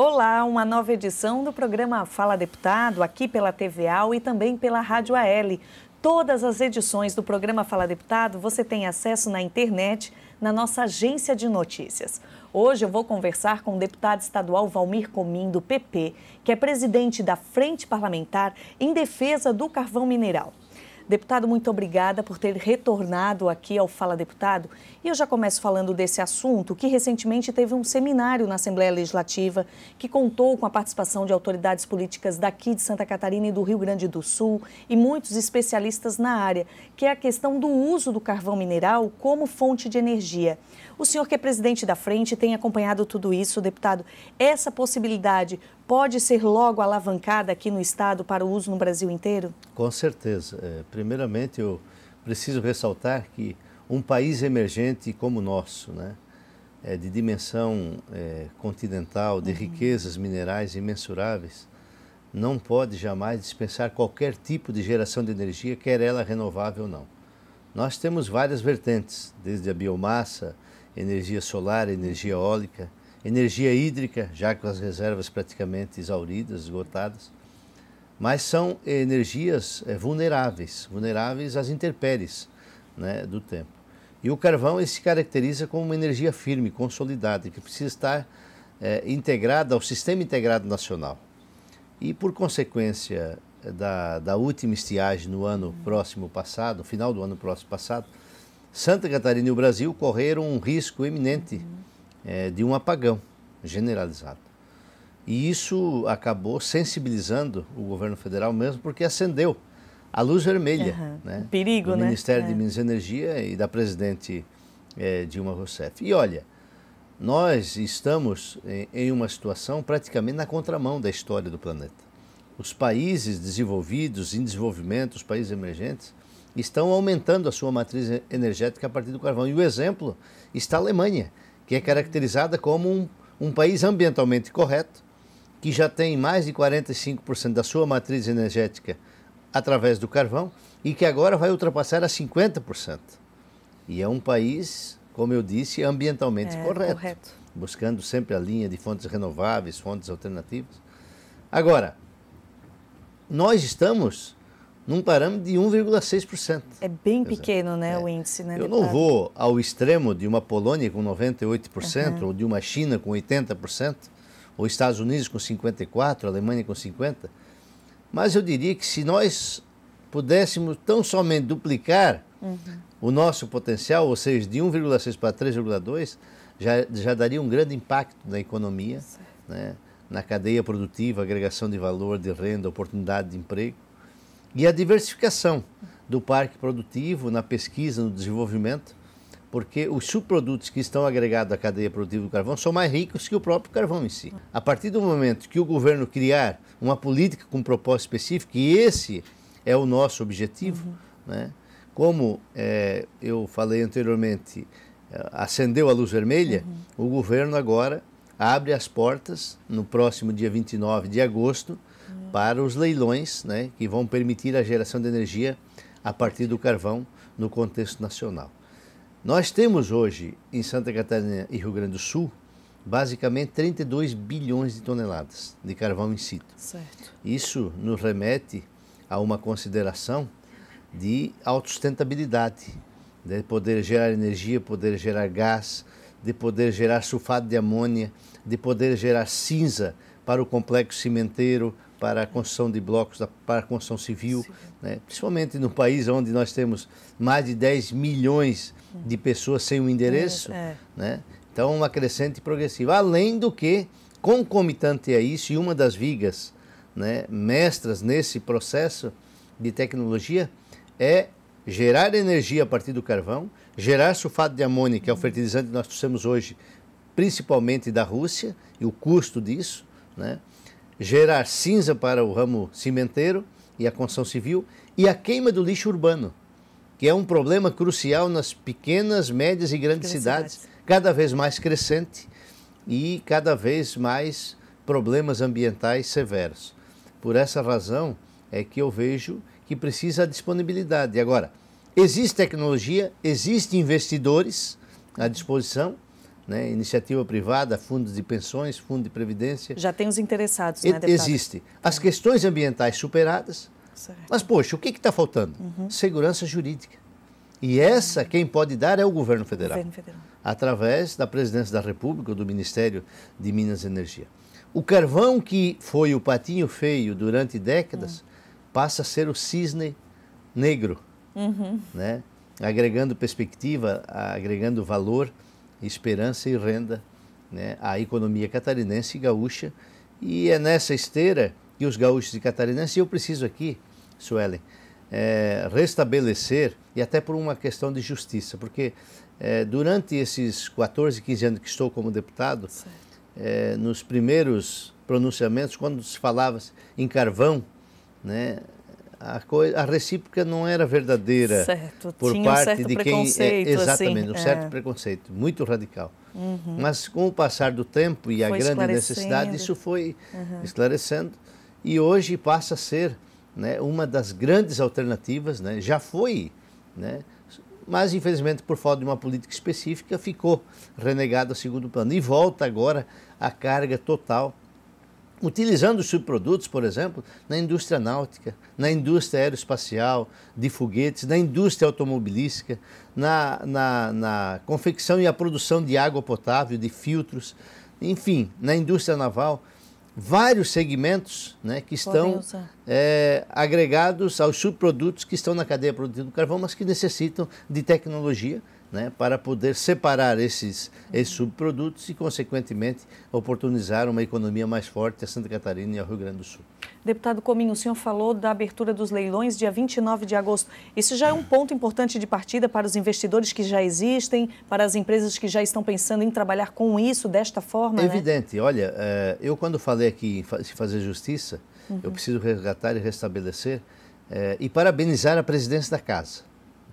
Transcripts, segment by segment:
Olá, uma nova edição do programa Fala Deputado, aqui pela TVAL e também pela Rádio AL. Todas as edições do programa Fala Deputado você tem acesso na internet, na nossa agência de notícias. Hoje eu vou conversar com o deputado estadual Valmir Comim, do PP, que é presidente da Frente Parlamentar em Defesa do Carvão Mineral. Deputado, muito obrigada por ter retornado aqui ao Fala Deputado. E eu já começo falando desse assunto, que recentemente teve um seminário na Assembleia Legislativa que contou com a participação de autoridades políticas daqui de Santa Catarina e do Rio Grande do Sul e muitos especialistas na área, que é a questão do uso do carvão mineral como fonte de energia. O senhor que é presidente da frente tem acompanhado tudo isso, deputado. Essa possibilidade pode ser logo alavancada aqui no estado para o uso no Brasil inteiro? Com certeza. É, Primeiramente, eu preciso ressaltar que um país emergente como o nosso, né, é, de dimensão é, continental, de uhum. riquezas minerais imensuráveis, não pode jamais dispensar qualquer tipo de geração de energia, quer ela renovável ou não. Nós temos várias vertentes, desde a biomassa, energia solar, energia eólica, energia hídrica, já com as reservas praticamente exauridas, esgotadas, mas são energias eh, vulneráveis, vulneráveis às intempéries né, do tempo. E o carvão se caracteriza como uma energia firme, consolidada, que precisa estar é, integrada ao sistema integrado nacional. E por consequência eh, da, da última estiagem no ano próximo passado, final do ano próximo passado, Santa Catarina e o Brasil correram um risco iminente é, de um apagão generalizado. E isso acabou sensibilizando o governo federal mesmo, porque acendeu a luz vermelha. Uhum. Né? perigo, do né? Ministério é. de Minas e Energia e da presidente é, Dilma Rousseff. E olha, nós estamos em uma situação praticamente na contramão da história do planeta. Os países desenvolvidos, em desenvolvimento, os países emergentes, estão aumentando a sua matriz energética a partir do carvão. E o exemplo está a Alemanha, que é caracterizada como um, um país ambientalmente correto, que já tem mais de 45% da sua matriz energética através do carvão e que agora vai ultrapassar a 50%. E é um país, como eu disse, ambientalmente é, correto, correto, buscando sempre a linha de fontes renováveis, fontes alternativas. Agora, nós estamos num parâmetro de 1,6%. É bem pequeno, né, é. o índice, né? Eu não vou ao extremo de uma Polônia com 98% uhum. ou de uma China com 80%, os Estados Unidos com 54, a Alemanha com 50. Mas eu diria que se nós pudéssemos tão somente duplicar uhum. o nosso potencial, ou seja, de 1,6 para 3,2, já, já daria um grande impacto na economia, né? na cadeia produtiva, agregação de valor, de renda, oportunidade de emprego. E a diversificação do parque produtivo, na pesquisa, no desenvolvimento porque os subprodutos que estão agregados à cadeia produtiva do carvão são mais ricos que o próprio carvão em si. A partir do momento que o governo criar uma política com um propósito específico, e esse é o nosso objetivo, uhum. né? como é, eu falei anteriormente, é, acendeu a luz vermelha, uhum. o governo agora abre as portas no próximo dia 29 de agosto uhum. para os leilões né, que vão permitir a geração de energia a partir do carvão no contexto nacional. Nós temos hoje em Santa Catarina e Rio Grande do Sul basicamente 32 bilhões de toneladas de carvão in situ. Certo. Isso nos remete a uma consideração de autossustentabilidade, de né? poder gerar energia, poder gerar gás, de poder gerar sulfato de amônia, de poder gerar cinza para o complexo cimenteiro, para a construção de blocos, para a construção civil, né? principalmente no país onde nós temos mais de 10 milhões de pessoas sem um endereço. É, é. Né? Então, uma crescente progressiva. Além do que, concomitante a isso, e uma das vigas né, mestras nesse processo de tecnologia é gerar energia a partir do carvão, gerar sulfato de amônio, que é o fertilizante que nós temos hoje, principalmente da Rússia, e o custo disso, né? gerar cinza para o ramo cimenteiro e a construção civil e a queima do lixo urbano, que é um problema crucial nas pequenas, médias e grandes, cidades, cidades, cada vez mais crescente e cada vez mais problemas ambientais severos. Por essa razão é que eu vejo que precisa a disponibilidade. Agora, existe tecnologia, existem investidores à disposição né? iniciativa privada, fundos de pensões, fundo de previdência. Já tem os interessados, né, deputado? Existe. As é. questões ambientais superadas. Certo. Mas, poxa, o que está faltando? Uhum. Segurança jurídica. E essa, quem pode dar é o governo federal, governo federal, através da presidência da República, do Ministério de Minas e Energia. O carvão que foi o patinho feio durante décadas uhum. passa a ser o cisne negro, uhum. né? agregando perspectiva, agregando valor esperança e renda né, à economia catarinense e gaúcha. E é nessa esteira que os gaúchos e catarinenses, e eu preciso aqui, Suelen, é, restabelecer, e até por uma questão de justiça, porque é, durante esses 14, 15 anos que estou como deputado, é, nos primeiros pronunciamentos, quando se falava em carvão, né, a, coisa, a recíproca não era verdadeira certo. por Tinha parte um certo de quem é, assim, exatamente assim, um é. certo preconceito muito radical uhum. mas com o passar do tempo e foi a grande necessidade isso foi uhum. esclarecendo e hoje passa a ser né, uma das grandes alternativas né, já foi né, mas infelizmente por falta de uma política específica ficou renegado a segundo plano e volta agora a carga total utilizando os subprodutos, por exemplo, na indústria náutica, na indústria aeroespacial, de foguetes, na indústria automobilística, na, na, na confecção e a produção de água potável, de filtros, enfim, na indústria naval. Vários segmentos né, que estão é, agregados aos subprodutos que estão na cadeia produtiva do carvão, mas que necessitam de tecnologia né, para poder separar esses, esses subprodutos e, consequentemente, oportunizar uma economia mais forte a Santa Catarina e ao Rio Grande do Sul. Deputado Cominho, o senhor falou da abertura dos leilões dia 29 de agosto. Isso já é um ponto importante de partida para os investidores que já existem, para as empresas que já estão pensando em trabalhar com isso desta forma? É né? evidente. Olha, eh, eu quando falei aqui em fazer justiça, uhum. eu preciso resgatar e restabelecer eh, e parabenizar a presidência da casa,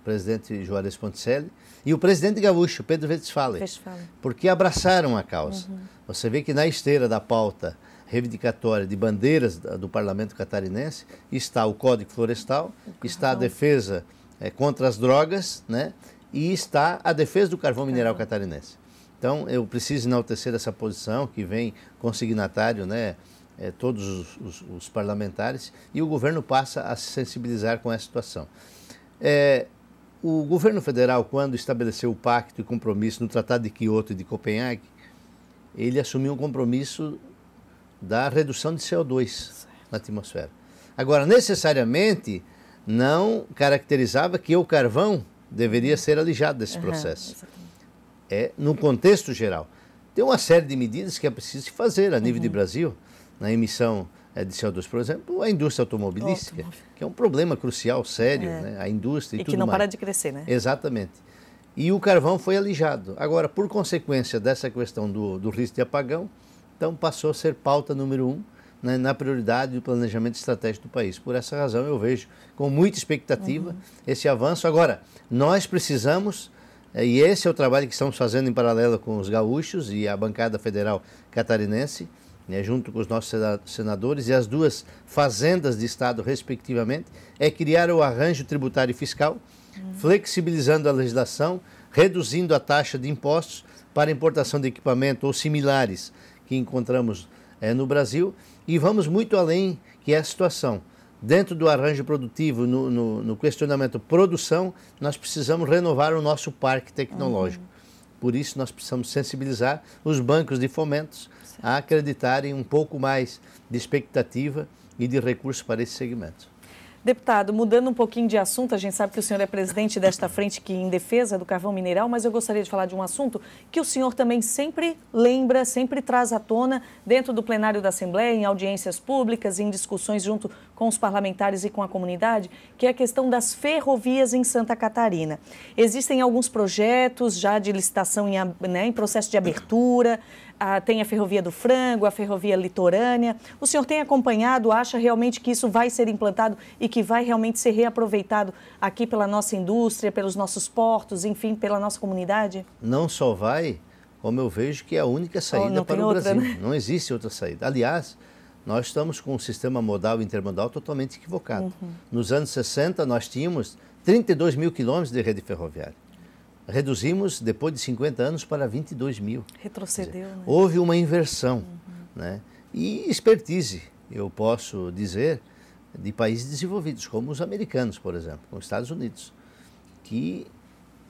o presidente Juarez Ponticelli, e o presidente gaúcho, Pedro Vettisfallen, porque abraçaram a causa. Uhum. Você vê que na esteira da pauta reivindicatória de bandeiras do parlamento catarinense está o Código Florestal, está a defesa é, contra as drogas, né? E está a defesa do carvão mineral catarinense. Então, eu preciso enaltecer essa posição que vem consignatário, né? É, todos os, os, os, parlamentares e o governo passa a se sensibilizar com essa situação. É, o governo federal, quando estabeleceu o pacto e compromisso no Tratado de Quioto e de Copenhague, ele assumiu um compromisso da redução de CO2 certo. na atmosfera. Agora, necessariamente, não caracterizava que o carvão deveria ser alijado desse processo. É, no contexto geral. Tem uma série de medidas que é preciso fazer a nível uhum. de Brasil, na emissão é, de CO2, por exemplo, a indústria automobilística, que é um problema crucial, sério, é. né? a indústria e, e tudo mais. E que não mais. para de crescer, né? Exatamente. E o carvão foi alijado. Agora, por consequência dessa questão do, do risco de apagão, então passou a ser pauta número um né, na prioridade do planejamento estratégico do país. Por essa razão, eu vejo com muita expectativa uhum. esse avanço. Agora, nós precisamos é, e esse é o trabalho que estamos fazendo em paralelo com os gaúchos e a bancada federal catarinense, né, junto com os nossos senadores e as duas fazendas de Estado, respectivamente, é criar o arranjo tributário e fiscal, flexibilizando a legislação, reduzindo a taxa de impostos para importação de equipamento ou similares que encontramos é, no Brasil. E vamos muito além, que é a situação. Dentro do arranjo produtivo, no, no, no questionamento produção, nós precisamos renovar o nosso parque tecnológico. Uhum. Por isso, nós precisamos sensibilizar os bancos de fomentos, a acreditarem um pouco mais de expectativa e de recursos para esse segmento. Deputado, mudando um pouquinho de assunto, a gente sabe que o senhor é presidente desta frente que em defesa do carvão mineral, mas eu gostaria de falar de um assunto que o senhor também sempre lembra, sempre traz à tona dentro do plenário da Assembleia, em audiências públicas, em discussões junto com os parlamentares e com a comunidade, que é a questão das ferrovias em Santa Catarina. Existem alguns projetos já de licitação em, né, em processo de abertura, tem a Ferrovia do Frango, a Ferrovia Litorânea. O senhor tem acompanhado, acha realmente que isso vai ser implantado e que vai realmente ser reaproveitado aqui pela nossa indústria, pelos nossos portos, enfim, pela nossa comunidade? Não só vai, como eu vejo que é a única oh, saída oh, para o outra, Brasil. Né? Não existe outra saída. Aliás, nós estamos com um sistema modal e intermodal totalmente equivocado. Uhum. Nos anos 60, nós tínhamos 32 mil quilômetros de rede ferroviária reduzimos depois de 50 anos para 22 mil. Retrocedeu, dizer, né? Houve uma inversão, uhum. né? E expertise, eu posso dizer, de países desenvolvidos, como os americanos, por exemplo, como os Estados Unidos, que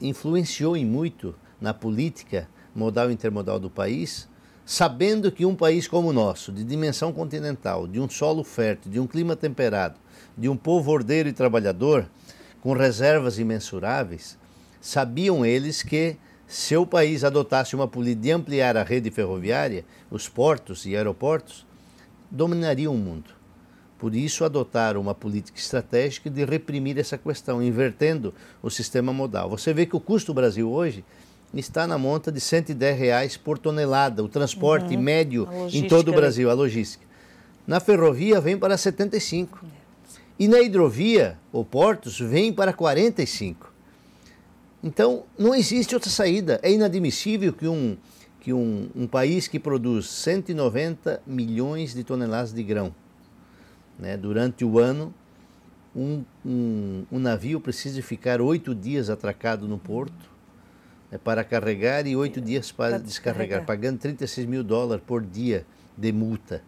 influenciou em muito na política modal e intermodal do país, sabendo que um país como o nosso, de dimensão continental, de um solo fértil, de um clima temperado, de um povo ordeiro e trabalhador, com reservas imensuráveis, sabiam eles que, se o país adotasse uma política de ampliar a rede ferroviária, os portos e aeroportos dominariam o mundo. Por isso, adotaram uma política estratégica de reprimir essa questão, invertendo o sistema modal. Você vê que o custo do Brasil hoje está na monta de 110 reais por tonelada, o transporte uhum. médio em todo o né? Brasil, a logística. Na ferrovia vem para 75. É. E na hidrovia, ou portos, vem para 45. Então, não existe outra saída. É inadmissível que um, que um, um país que produz 190 milhões de toneladas de grão né, durante o ano, um, um, um navio precise ficar oito dias atracado no porto né, para carregar e oito dias para, para descarregar, pagando 36 mil dólares por dia de multa.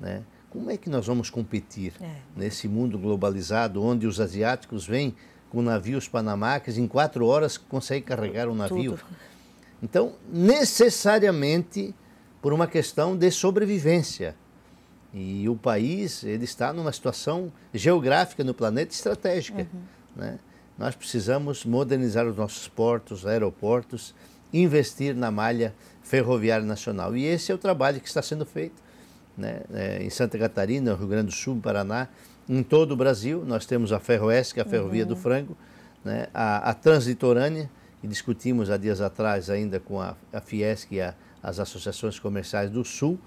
Né? Como é que nós vamos competir é. nesse mundo globalizado onde os asiáticos vêm com navios panamaques, em quatro horas consegue carregar um navio. Tudo. Então, necessariamente por uma questão de sobrevivência. E o país ele está numa situação geográfica no planeta estratégica. Uhum. Né? Nós precisamos modernizar os nossos portos, aeroportos, investir na malha ferroviária nacional. E esse é o trabalho que está sendo feito né? É, em Santa Catarina, Rio Grande do Sul, Paraná em todo o Brasil. Nós temos a Ferroeste, que é a Ferrovia uhum. do Frango, né? a, a Transitorânea, que discutimos há dias atrás ainda com a, a Fiesc e a, as associações comerciais do Sul,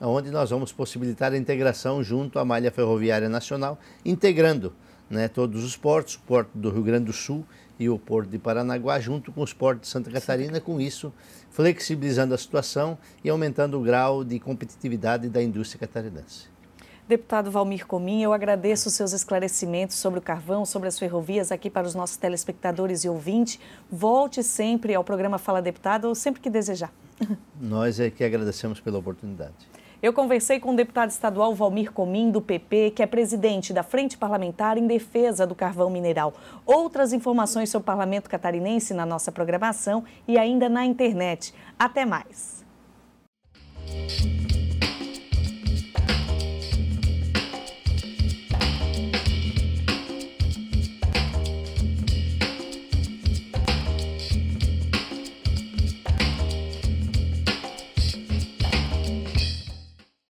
onde nós vamos possibilitar a integração junto à malha ferroviária nacional, integrando né, todos os portos, o porto do Rio Grande do Sul e o porto de Paranaguá, junto com os portos de Santa Catarina, com isso flexibilizando a situação e aumentando o grau de competitividade da indústria catarinense. Deputado Valmir Comim, eu agradeço os seus esclarecimentos sobre o carvão, sobre as ferrovias aqui para os nossos telespectadores e ouvintes. Volte sempre ao programa Fala Deputado, ou sempre que desejar. Nós é que agradecemos pela oportunidade. Eu conversei com o deputado estadual Valmir Comim, do PP, que é presidente da Frente Parlamentar em Defesa do Carvão Mineral. Outras informações sobre o parlamento catarinense na nossa programação e ainda na internet. Até mais.